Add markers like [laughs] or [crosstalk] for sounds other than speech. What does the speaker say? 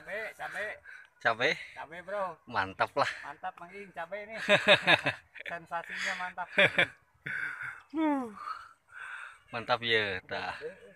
cabe, cabe. Cabe. Cabe, Bro. Mantap lah. Mantap Mang cabe ini. [laughs] Sensasinya mantap. mantap ya, tah.